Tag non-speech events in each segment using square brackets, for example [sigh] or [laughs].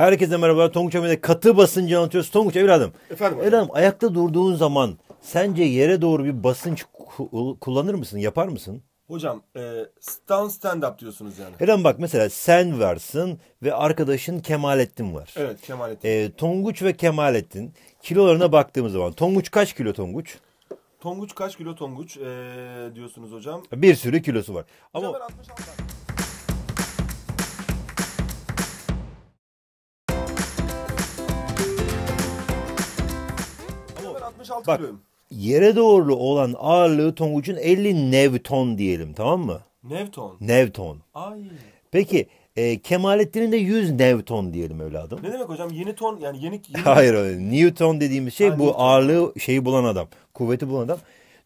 Herkese merhaba. Tonguç Emre'de katı basıncı anlatıyoruz. Tonguç evladım. Efendim Evladım ayakta durduğun zaman sence yere doğru bir basınç kullanır mısın? Yapar mısın? Hocam e, stand stand up diyorsunuz yani. Evladım bak mesela sen varsın ve arkadaşın Kemalettin var. Evet Kemalettin. E, Tonguç ve Kemalettin kilolarına baktığımız zaman Tonguç kaç kilo Tonguç? Tonguç kaç kilo Tonguç e, diyorsunuz hocam? Bir sürü kilosu var. Ama... Hocam ben 66 66 Bak, kiloyum. Yere doğru olan ağırlığı Tonguç'un 50 nevton diyelim tamam mı? Nevton. Nevton. Ay. Peki e, Kemalettin'in de 100 nevton diyelim evladım. Ne demek hocam? Yeni ton yani yeni... yeni... Hayır öyle. Newton dediğimiz şey ha, bu Newton. ağırlığı şeyi bulan adam. Kuvveti bulan adam.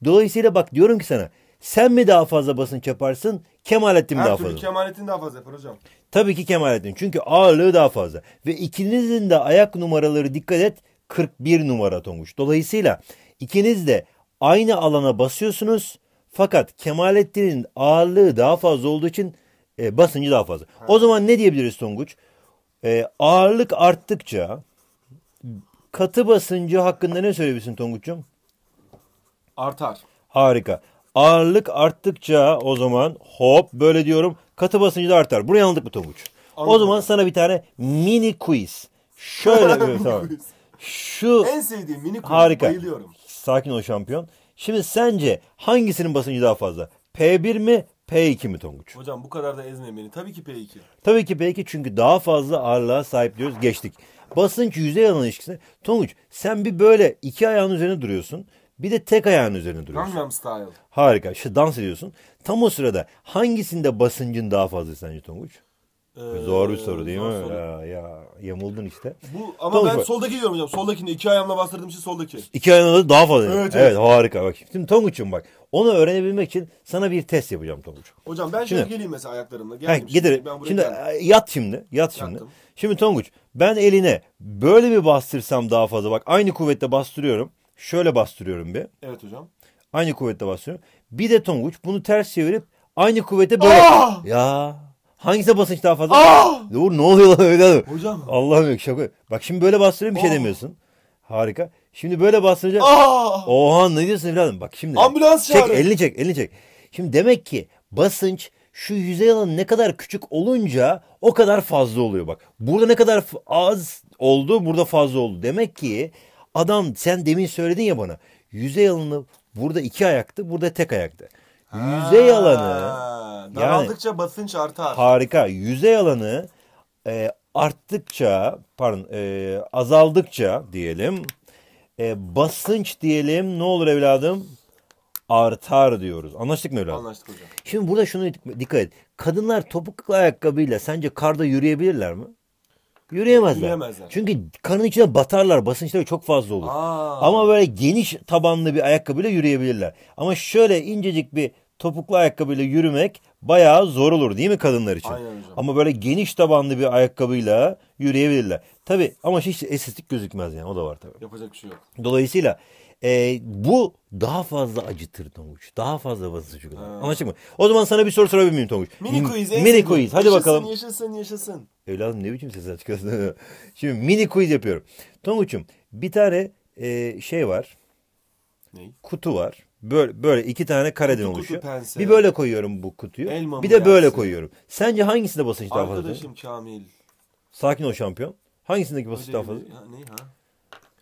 Dolayısıyla bak diyorum ki sana sen mi daha fazla basınç yaparsın Kemalettin mi daha fazla? Her türlü Kemalettin daha fazla yapar hocam. Tabii ki Kemalettin çünkü ağırlığı daha fazla. Ve ikinizin de ayak numaraları dikkat et 41 numara Tonguç. Dolayısıyla ikiniz de aynı alana basıyorsunuz fakat Kemalettin'in ağırlığı daha fazla olduğu için e, basıncı daha fazla. Ha. O zaman ne diyebiliriz Tonguç? E, ağırlık arttıkça katı basıncı hakkında ne söyleyebilirsin Tonguç'cum? Artar. Harika. Ağırlık arttıkça o zaman hop böyle diyorum katı basıncı da artar. Buraya anladık mı Tonguç? Anladım. O zaman sana bir tane mini quiz. Şöyle bir [laughs] tamam. Şu en sevdiğim mini kuyruğu harika. bayılıyorum. Sakin ol şampiyon. Şimdi sence hangisinin basıncı daha fazla? P1 mi P2 mi Tonguç? Hocam bu kadar da ezme beni. Tabii ki P2. Tabii ki P2 çünkü daha fazla ağırlığa sahip diyoruz. Geçtik. Basınç yüzey alan ilişkisine. Tonguç sen bir böyle iki ayağın üzerine duruyorsun. Bir de tek ayağın üzerine duruyorsun. Gangnam Style. Harika. İşte dans ediyorsun. Tam o sırada hangisinde basıncın daha fazla sence Tonguç? Ee, zor bir soru değil mi? Soru. Ya, ya yamuldun işte. Bu ama Tonguç ben bak. soldaki diyorum hocam. Soldakini iki ayağımla bastırdığım için soldaki. İki ayağımla da daha fazla. Evet, evet. evet harika bak. Şimdi Tonguç'um bak. Onu öğrenebilmek için sana bir test yapacağım Tonguç. Hocam ben şimdi, şöyle geleyim mesela ayaklarımla. Geldim he, giderim. Şimdi, ben şimdi geldim. E, yat şimdi. Yat şimdi. Yattım. Şimdi Tonguç ben eline böyle bir bastırsam daha fazla bak aynı kuvvetle bastırıyorum. Şöyle bastırıyorum bir. Evet hocam. Aynı kuvvetle bastırıyorum. Bir de Tonguç bunu ters çevirip aynı kuvvete böyle. Aa! Ah! Ya Hangisi basınç daha fazla? Dur ah! ne oluyor lan öyle adam? Hocam. Allah'ım yok şaka. Bak şimdi böyle bastırıyorum bir şey ah! demiyorsun. Harika. Şimdi böyle bastırınca ah! oha ne diyorsun evladım? Bak şimdi. Ambulans çağır. çek, çağırın. elini çek elini çek. Şimdi demek ki basınç şu yüzey alanı ne kadar küçük olunca o kadar fazla oluyor bak. Burada ne kadar az oldu burada fazla oldu. Demek ki adam sen demin söyledin ya bana yüzey alanı burada iki ayaktı burada tek ayaktı yüzey alanı daraldıkça yani, basınç artar. Harika. Yüzey alanı e, arttıkça pardon e, azaldıkça diyelim e, basınç diyelim ne olur evladım artar diyoruz. Anlaştık mı evladım? Anlaştık hocam. Şimdi burada şunu dikkat et. Kadınlar topuklu ayakkabıyla sence karda yürüyebilirler mi? Yürüyemezler. Yürüyemezler. Çünkü kanın içine batarlar. Basınçları çok fazla olur. Aa. Ama böyle geniş tabanlı bir ayakkabıyla yürüyebilirler. Ama şöyle incecik bir topuklu ayakkabıyla yürümek bayağı zor olur değil mi kadınlar için? Aynen hocam. Ama böyle geniş tabanlı bir ayakkabıyla yürüyebilirler. Tabi ama hiç estetik gözükmez yani o da var tabi. Yapacak bir şey yok. Dolayısıyla e, bu daha fazla acıtır Tonguç. Daha fazla basıcı. Anlaştık mı? O zaman sana bir soru sorabilir miyim Tonguç? Mini quiz. Mini quiz. Hadi yaşasın, bakalım. Yaşasın yaşasın. Evladım ne biçim sesler çıkıyorsun? [laughs] Şimdi mini quiz yapıyorum. Tonguç'um bir tane e, şey var ne? kutu var. Böyle, böyle iki tane kareden kutu, oluşuyor. Kutu, pense. bir böyle koyuyorum bu kutuyu. Elma bir de gelsin. böyle koyuyorum. Sence hangisinde basınç daha fazla? Arkadaşım Kamil. Sakin ol şampiyon. Hangisindeki basınç daha fazla? ne ha?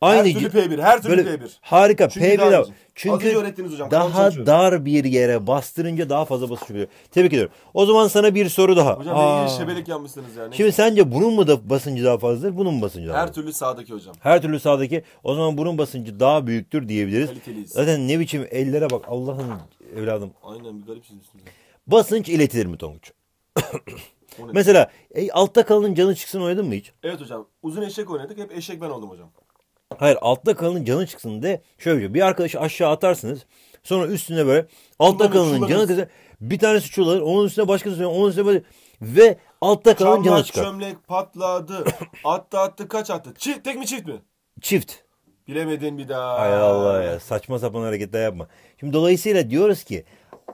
Aynı her türlü P1, her türlü P1. Harika Çünkü P1. Çünkü hocam, daha dar bir yere bastırınca daha fazla basınç oluyor. Tebrik ediyorum. O zaman sana bir soru daha. Hocam Aa. şebelik yapmışsınız yani. Şimdi sence bunun mu da basıncı daha fazladır, bunun mu basıncı daha Her türlü sağdaki hocam. Her türlü sağdaki. O zaman bunun basıncı daha büyüktür diyebiliriz. Kaliteliyiz. Zaten ne biçim ellere bak Allah'ın evladım. Aynen bir garip çizmişsiniz. Basınç iletilir mi Tonguç? [coughs] Mesela e, altta kalın canı çıksın oynadın mı hiç? Evet hocam. Uzun eşek oynadık. Hep eşek ben oldum hocam. Hayır altta kalanın canı çıksın de şöyle şey. bir arkadaşı aşağı atarsınız. Sonra üstüne böyle altta kalanın canı çıksın. Bir tanesi çular onun üstüne başkası onun üstüne böyle ve altta kalan canı çıkar. çömlek patladı. [coughs] attı attı kaç attı? Çift, tek mi çift mi? Çift. Bilemedin bir daha. Ay Allah ya saçma sapan hareketler yapma. Şimdi dolayısıyla diyoruz ki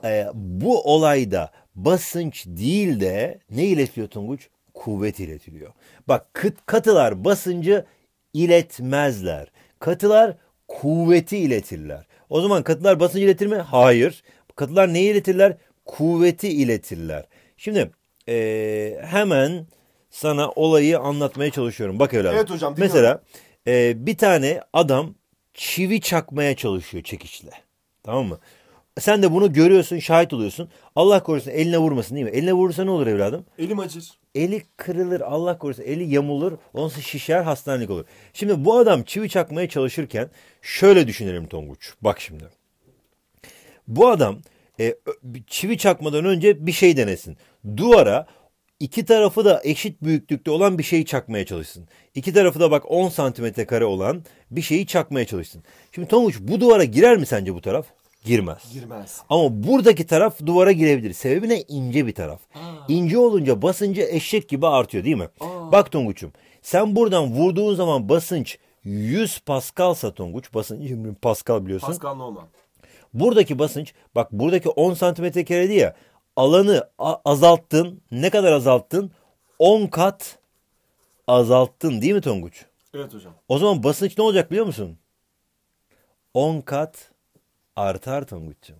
e, bu olayda basınç değil de ne iletiliyor Tunguç? Kuvvet iletiliyor. Bak kıt, katılar basıncı iletmezler. Katılar kuvveti iletirler. O zaman katılar basıncı iletir mi? Hayır. Katılar neyi iletirler? Kuvveti iletirler. Şimdi e, hemen sana olayı anlatmaya çalışıyorum. Bak evladım. Evet hocam. Mesela e, bir tane adam çivi çakmaya çalışıyor çekiçle. Tamam mı? Sen de bunu görüyorsun, şahit oluyorsun. Allah korusun eline vurmasın değil mi? Eline vurursa ne olur evladım? Elim acır. Eli kırılır, Allah korusun. Eli yamulur, ondan şişer, hastanelik olur. Şimdi bu adam çivi çakmaya çalışırken şöyle düşünelim Tonguç. Bak şimdi. Bu adam e, çivi çakmadan önce bir şey denesin. Duvara iki tarafı da eşit büyüklükte olan bir şeyi çakmaya çalışsın. İki tarafı da bak 10 santimetre kare olan bir şeyi çakmaya çalışsın. Şimdi Tonguç bu duvara girer mi sence bu taraf? Girmez. Girmez. Ama buradaki taraf duvara girebilir. Sebebi ne? İnce bir taraf. Aa. İnce olunca basıncı eşek gibi artıyor değil mi? Aa. Bak Tonguç'um sen buradan vurduğun zaman basınç 100 Pascal'sa Tonguç basınç 20 Pascal biliyorsun. Pascal normal. Buradaki basınç bak buradaki 10 santimetre kareydi ya alanı azalttın. Ne kadar azalttın? 10 kat azalttın değil mi Tonguç? Evet hocam. O zaman basınç ne olacak biliyor musun? 10 kat Artar Tonguç'cum.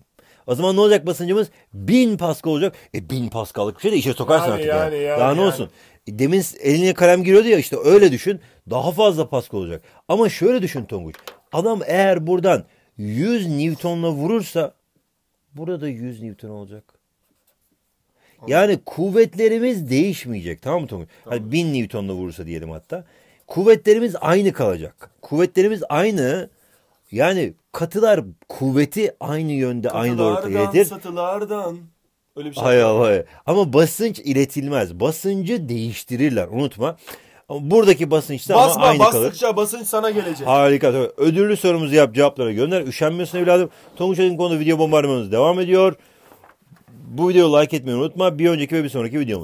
O zaman ne olacak basıncımız? Bin Pascal olacak. E bin Pascal'lık bir şey de işe sokarsın yani, artık. Yani, ya. yani, Daha ne olsun? E, demin eline kalem giriyordu ya işte öyle düşün. Daha fazla Pascal olacak. Ama şöyle düşün Tonguç. Adam eğer buradan 100 Newton'la vurursa burada 100 Newton olacak. Yani kuvvetlerimiz değişmeyecek tamam mı Tonguç? Tamam. Hani 1000 Newton'la vurursa diyelim hatta. Kuvvetlerimiz aynı kalacak. Kuvvetlerimiz aynı. Yani katılar kuvveti aynı yönde aynı doğrultudadır. iletir. Satılardan. Öyle bir şey. Hayır hayır. Ama basınç iletilmez. Basıncı değiştirirler unutma. Ama buradaki basınçta Basma, ama aynı bastıkça kalır. bastıkça basınç sana gelecek. Harika. Ödüllü sorumuzu yap cevaplara gönder. Üşenmiyorsun evladım. Tonguç Aydın konu video bombardımanımız devam ediyor. Bu videoyu like etmeyi unutma. Bir önceki ve bir sonraki videomuz.